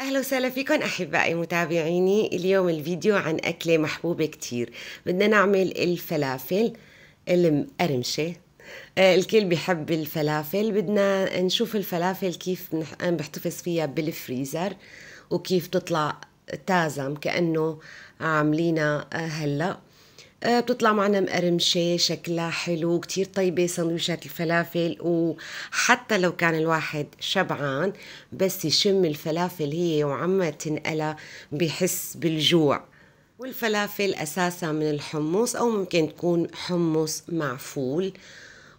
اهلا وسهلا فيكم احبائي متابعيني اليوم الفيديو عن اكله محبوبه كتير بدنا نعمل الفلافل المقرمشه آه، الكل بيحب الفلافل بدنا نشوف الفلافل كيف بنحتفظ فيها بالفريزر وكيف تطلع تازم كانه عاملينها آه، هلا آه، بتطلع معنا مقرمشة شكلها حلو كتير طيبة سندويشات الفلافل وحتى لو كان الواحد شبعان بس يشم الفلافل هي وعمها تنقلها بحس بالجوع والفلافل أساسا من الحمص أو ممكن تكون حمص مع فول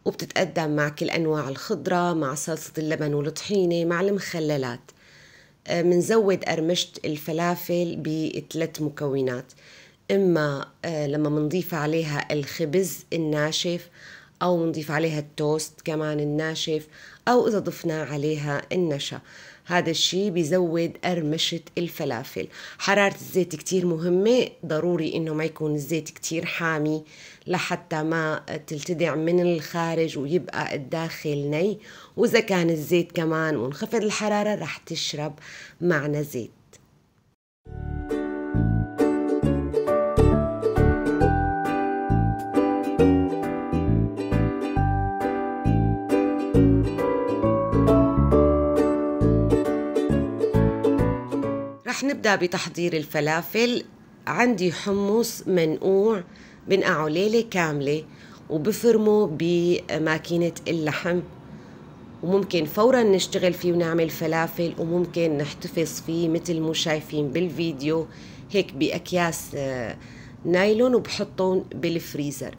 وبتتقدم مع كل أنواع الخضرة مع صلصة اللبن والطحينة مع المخللات آه، منزود قرمشة الفلافل بثلاث مكونات اما آه، لما بنضيف عليها الخبز الناشف او بنضيف عليها التوست كمان الناشف او اذا ضفنا عليها النشا هذا الشيء بيزود قرمشة الفلافل حرارة الزيت كتير مهمة ضروري انه ما يكون الزيت كتير حامي لحتى ما تلتدع من الخارج ويبقى الداخل ني واذا كان الزيت كمان منخفض الحرارة رح تشرب معنا زيت نبدأ بتحضير الفلافل عندي حمص منقوع بنقعه ليلة كاملة وبفرمه بماكينة اللحم وممكن فورا نشتغل فيه ونعمل فلافل وممكن نحتفظ فيه مثل ما شايفين بالفيديو هيك بأكياس آه، نايلون وبحطهم بالفريزر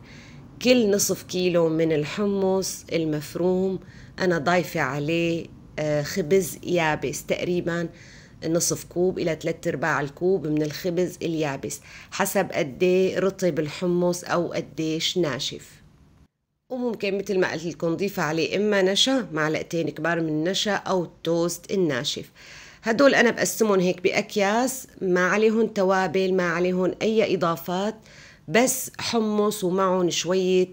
كل نصف كيلو من الحمص المفروم أنا ضايفة عليه آه، خبز يابس تقريباً نصف كوب إلى ثلاثة أرباع الكوب من الخبز اليابس حسب قديه رطب الحمص أو قد ناشف وممكن مثل ما قلت لكم ضيف عليه إما نشا معلقتين كبار من النشا أو التوست الناشف هدول أنا بقسمهم هيك بأكياس ما عليهم توابل ما عليهم أي إضافات بس حمص ومعهم شوية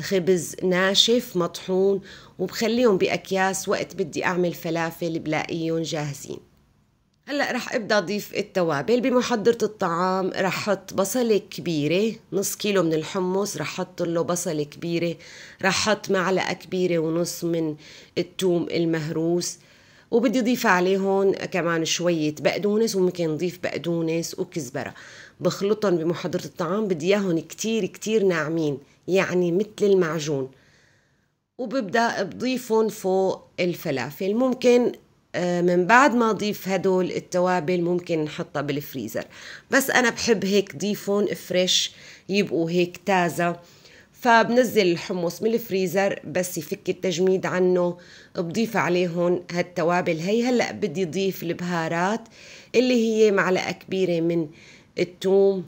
خبز ناشف مطحون وبخليهم بأكياس وقت بدي أعمل فلافل بلاقيهم جاهزين هلا رح ابدا اضيف التوابل بمحضره الطعام رح احط بصله كبيره نص كيلو من الحمص رح احط له بصله كبيره رح احط معلقه كبيره ونص من الثوم المهروس وبدي اضيف عليهم كمان شويه بقدونس وممكن نضيف بقدونس وكزبره بخلطهم بمحضره الطعام بدي اياهم كتير كتير ناعمين يعني مثل المعجون وببدا بضيفهم فوق الفلافل ممكن آه، من بعد ما اضيف هدول التوابل ممكن نحطها بالفريزر بس انا بحب هيك ضيفهم فريش يبقوا هيك تازه فبنزل الحمص من الفريزر بس يفك التجميد عنه بضيف عليهم هالتوابل هي هلا بدي اضيف البهارات اللي هي معلقه كبيره من الثوم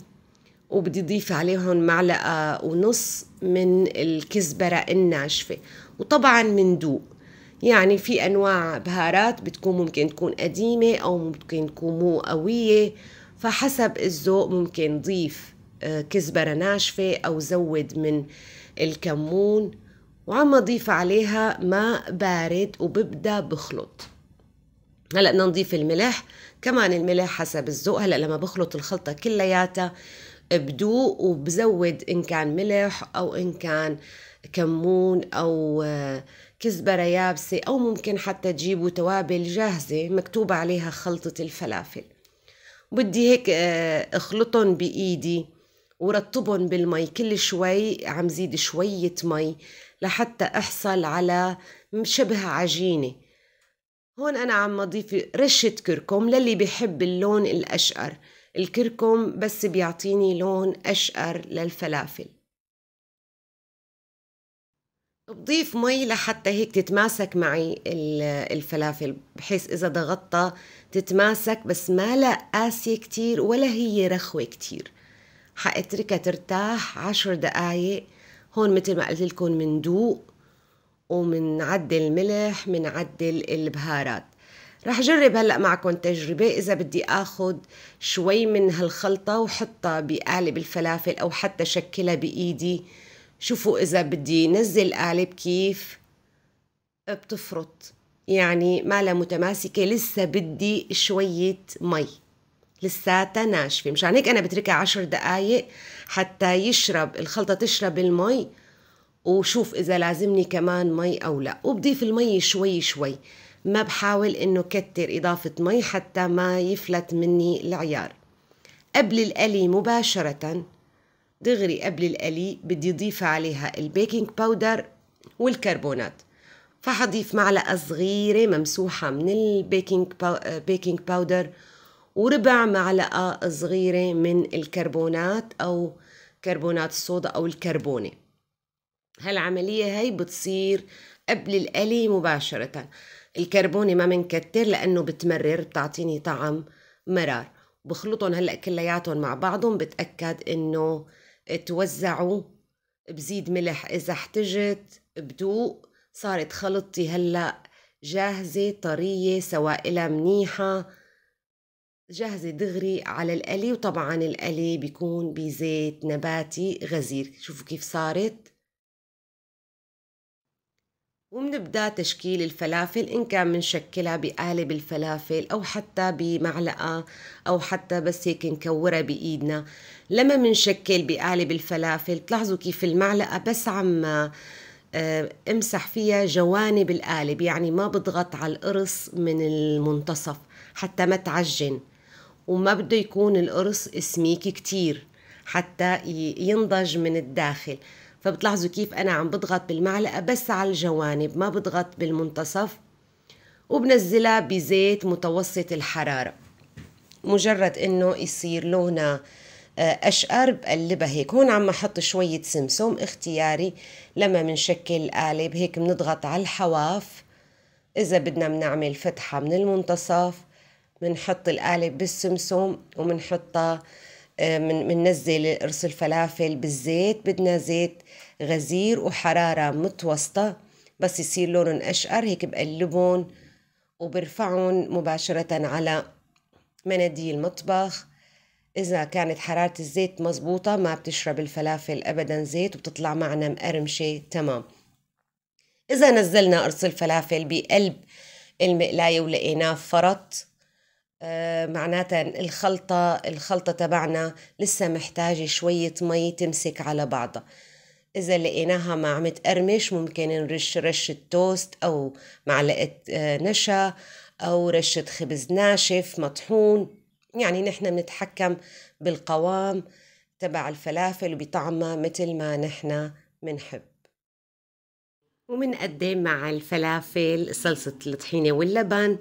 وبدي اضيف عليهم معلقه ونص من الكزبره الناشفه وطبعا مندوق يعني في انواع بهارات بتكون ممكن تكون قديمه او ممكن تكون مو قويه فحسب الذوق ممكن ضيف آه، كزبره ناشفه او زود من الكمون وعم اضيف عليها ماء بارد وببدا بخلط هلا بدنا نضيف الملح كمان الملح حسب الذوق هلا لما بخلط الخلطه كلياتها بدوق وبزود ان كان ملح او ان كان كمون او آه، كزبرة يابسة أو ممكن حتى تجيبوا توابل جاهزة مكتوبة عليها خلطة الفلافل بدي هيك آه، اخلطهم بإيدي ورطبهم بالمي كل شوي عم زيد شوية مي لحتى احصل على شبه عجينة هون أنا عم أضيف رشة كركم للي بحب اللون الأشقر الكركم بس بيعطيني لون أشقر للفلافل بضيف مي لحتى هيك تتماسك معي الفلافل بحيث إذا ضغطتها تتماسك بس ما لا قاسية كتير ولا هي رخوة كتير حاتركها ترتاح عشر دقايق هون مثل ما قلت لكم مندوق ومنعدل الملح منعدل البهارات رح جرب هلا معكم تجربه اذا بدي اخذ شوي من هالخلطه وحطها بقالب الفلافل او حتى شكلها بايدي شوفوا إذا بدي نزل قالب كيف بتفرط يعني ما لها متماسكة لسه بدي شوية مي لساتها ناشفة مشان هيك أنا بتركها عشر دقايق حتى يشرب الخلطة تشرب المي وشوف إذا لازمني كمان مي أو لا وبضيف المي شوي شوي ما بحاول إنه كتر إضافة مي حتى ما يفلت مني العيار قبل القلي مباشرةً دغري قبل القلي بدي أضيف عليها البيكنج باودر والكربونات فحضيف معلقة صغيرة ممسوحة من البيكنج بيكنج باودر آه، وربع معلقة صغيرة من الكربونات أو كربونات الصودا أو الكربونة هالعملية هي بتصير قبل القلي مباشرة الكربونة ما منكتر لأنه بتمرر بتعطيني طعم مرار بخلطهم هلأ كلياتهم مع بعضهم بتأكد إنه توزعوا بزيد ملح إذا احتجت بدوق صارت خلطتي هلأ جاهزة طرية سوائلها منيحة جاهزة دغري على القلي وطبعا القلي بيكون بزيت نباتي غزير شوفوا كيف صارت وبنبدأ تشكيل الفلافل إن كان بنشكلها بقالب الفلافل أو حتى بمعلقة أو حتى بس هيك نكورها بإيدنا لما بنشكل بقالب الفلافل تلاحظوا كيف المعلقة بس عم آه، امسح فيها جوانب القالب يعني ما بضغط على القرص من المنتصف حتى ما تعجن وما بده يكون القرص سميك كتير حتى ينضج من الداخل فبتلاحظوا كيف أنا عم بضغط بالمعلقة بس على الجوانب ما بضغط بالمنتصف وبنزلها بزيت متوسط الحرارة مجرد انه يصير لونها آه، اشقر بقلبها هيك هون عم احط شوية سمسم اختياري لما منشكل قالب هيك بنضغط على الحواف اذا بدنا بنعمل فتحة من المنتصف بنحط القالب بالسمسم وبنحطها من مننزل قرص الفلافل بالزيت بدنا زيت غزير وحرارة متوسطة بس يصير لونهم أشقر هيك بقلبهم وبرفعهم مباشرة على مناديل مطبخ إذا كانت حرارة الزيت مظبوطة ما بتشرب الفلافل أبدا زيت وبتطلع معنا مقرمشة تمام إذا نزلنا قرص الفلافل بقلب المقلاية ولقيناه فرط آه، معناتها الخلطة الخلطة تبعنا لسه محتاجة شوية مي تمسك على بعضها إذا لقيناها ما عم تقرمش ممكن نرش رشة توست أو معلقة آه، نشا أو رشة خبز ناشف مطحون يعني نحن بنتحكم بالقوام تبع الفلافل وبطعمها مثل ما نحن بنحب ومنقدم إيه مع الفلافل صلصة الطحينة واللبن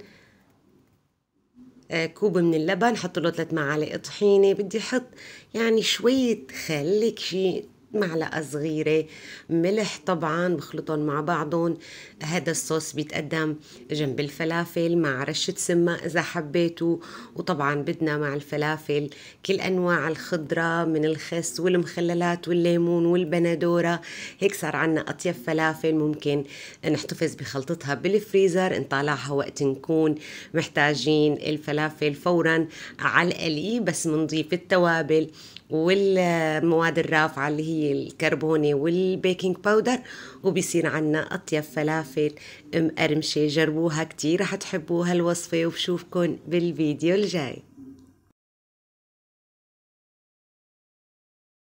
آه، كوب من اللبن حط له ثلاث معالق طحينه بدي احط يعني شويه خل هيك شيء معلقة صغيرة ملح طبعا بخلطهم مع بعضهم هذا الصوص بيتقدم جنب الفلافل مع رشة سماء إذا حبيتوا وطبعا بدنا مع الفلافل كل أنواع الخضرة من الخس والمخللات والليمون والبندورة هيك صار عنا أطيب فلافل ممكن نحتفظ بخلطتها بالفريزر نطالعها وقت نكون محتاجين الفلافل فورا على القلي بس منضيف التوابل والمواد الرافعة اللي هي زي الكربوني والبيكنج باودر وبيصير عنا أطيب فلافل مقرمشة جربوها كتير رح تحبوا هالوصفة وبشوفكن بالفيديو الجاي